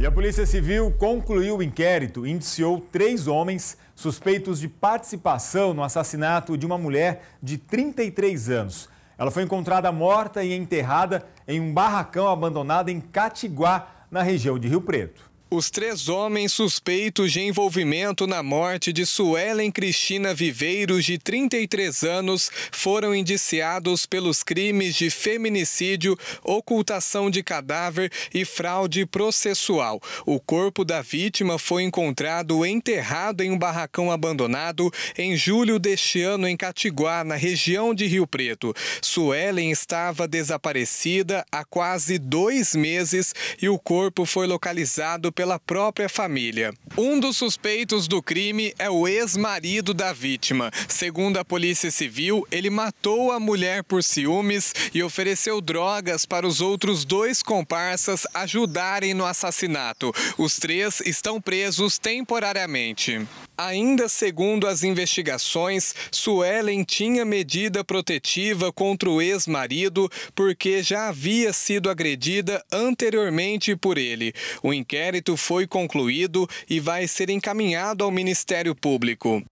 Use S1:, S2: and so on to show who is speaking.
S1: E a Polícia Civil concluiu o inquérito e indiciou três homens suspeitos de participação no assassinato de uma mulher de 33 anos. Ela foi encontrada morta e enterrada em um barracão abandonado em Catiguá, na região de Rio Preto.
S2: Os três homens suspeitos de envolvimento na morte de Suelen Cristina Viveiros, de 33 anos, foram indiciados pelos crimes de feminicídio, ocultação de cadáver e fraude processual. O corpo da vítima foi encontrado enterrado em um barracão abandonado em julho deste ano em Catiguá, na região de Rio Preto. Suelen estava desaparecida há quase dois meses e o corpo foi localizado pela própria família. Um dos suspeitos do crime é o ex-marido da vítima. Segundo a Polícia Civil, ele matou a mulher por ciúmes e ofereceu drogas para os outros dois comparsas ajudarem no assassinato. Os três estão presos temporariamente. Ainda segundo as investigações, Suelen tinha medida protetiva contra o ex-marido porque já havia sido agredida anteriormente por ele. O inquérito foi concluído e vai ser encaminhado ao Ministério Público.